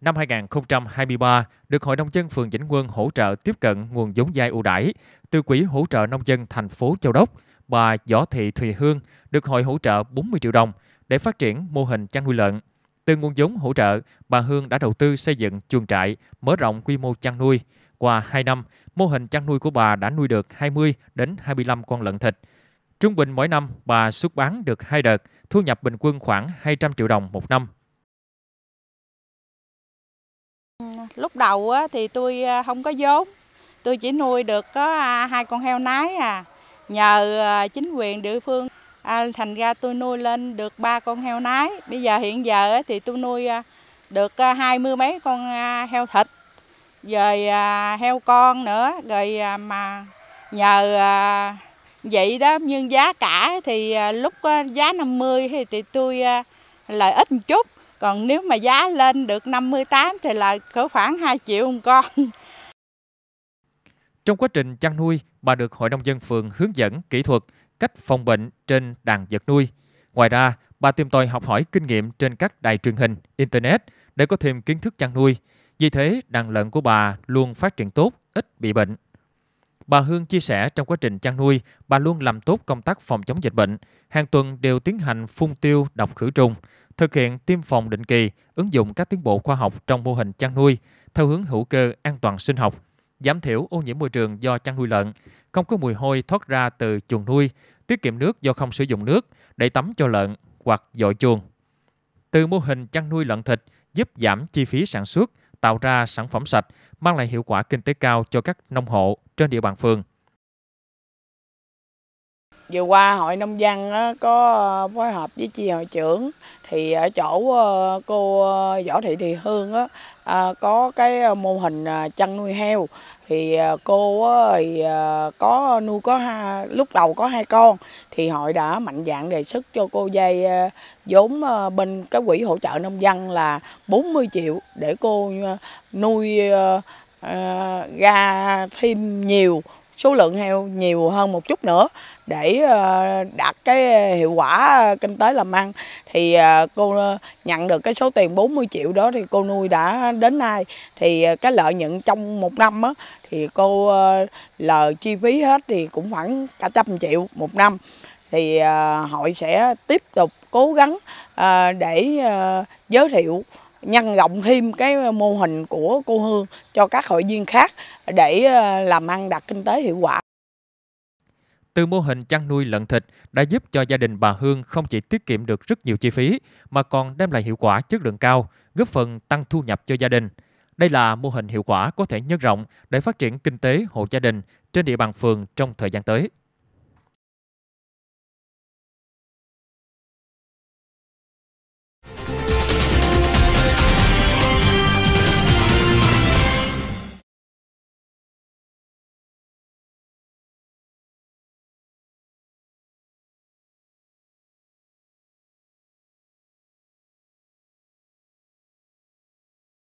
năm 2023 được Hội nông dân phường Vĩnh Quân hỗ trợ tiếp cận nguồn vốn vay ưu đãi từ Quỹ hỗ trợ nông dân thành phố Châu Đốc. Bà Võ Thị Thùy Hương được hội hỗ trợ 40 triệu đồng để phát triển mô hình chăn nuôi lợn. Từ nguồn vốn hỗ trợ, bà Hương đã đầu tư xây dựng chuồng trại, mở rộng quy mô chăn nuôi. Qua 2 năm, mô hình chăn nuôi của bà đã nuôi được 20 đến 25 con lợn thịt. Trung bình mỗi năm, bà xuất bán được hai đợt, thu nhập bình quân khoảng 200 triệu đồng một năm. lúc đầu thì tôi à, không có vốn, tôi chỉ nuôi được có à, hai con heo nái à. Nhờ à, chính quyền địa phương à, thành ra tôi nuôi lên được ba con heo nái. Bây giờ hiện giờ thì tôi nuôi được hai mươi mấy con heo thịt, rồi heo con nữa, rồi mà nhờ vậy đó nhưng giá cả thì lúc giá 50 thì tôi lợi ít một chút còn nếu mà giá lên được 58 thì là cỡ khoảng 2 triệu một con. Trong quá trình chăn nuôi, bà được Hội nông dân phường hướng dẫn kỹ thuật cách phòng bệnh trên đàn vật nuôi. Ngoài ra, bà tìm tòi học hỏi kinh nghiệm trên các đài truyền hình, internet để có thêm kiến thức chăn nuôi. Vì thế, đàn lợn của bà luôn phát triển tốt, ít bị bệnh. Bà Hương chia sẻ trong quá trình chăn nuôi, bà luôn làm tốt công tác phòng chống dịch bệnh, hàng tuần đều tiến hành phun tiêu độc khử trùng, thực hiện tiêm phòng định kỳ, ứng dụng các tiến bộ khoa học trong mô hình chăn nuôi theo hướng hữu cơ an toàn sinh học, giảm thiểu ô nhiễm môi trường do chăn nuôi lợn, không có mùi hôi thoát ra từ chuồng nuôi, tiết kiệm nước do không sử dụng nước để tắm cho lợn hoặc dội chuồng. Từ mô hình chăn nuôi lợn thịt giúp giảm chi phí sản xuất, tạo ra sản phẩm sạch, mang lại hiệu quả kinh tế cao cho các nông hộ trên địa bàn phường. Vừa qua hội nông dân có ờ, phối hợp với chi hội trưởng thì ở chỗ ờ, cô ờ, Võ Thị Thị Hương à, có cái mô hình à, chăn nuôi heo thì cô thì có nuôi có hai lúc đầu có hai con thì hội đã mạnh dạn đề xuất cho cô vay vốn bên cái quỹ hỗ trợ nông dân là 40 triệu để cô nuôi Ờ, ra thêm nhiều số lượng heo nhiều hơn một chút nữa để ờ, đạt cái hiệu quả kinh tế làm ăn thì ờ, cô nhận được cái số tiền 40 triệu đó thì cô nuôi đã đến nay thì cái lợi nhuận trong một năm á, thì cô lời chi phí hết thì cũng khoảng cả trăm triệu một năm thì hội sẽ tiếp tục cố gắng để giới thiệu nhân rộng thêm cái mô hình của cô Hương cho các hội viên khác để ờ, làm ăn đạt kinh tế hiệu quả. Từ mô hình chăn nuôi lợn thịt đã giúp cho gia đình bà Hương không chỉ tiết kiệm được rất nhiều chi phí mà còn đem lại hiệu quả chất lượng cao, góp phần tăng thu nhập cho gia đình. Đây là mô hình hiệu quả có thể nhân rộng để phát triển kinh tế hộ gia đình trên địa bàn phường trong thời gian tới.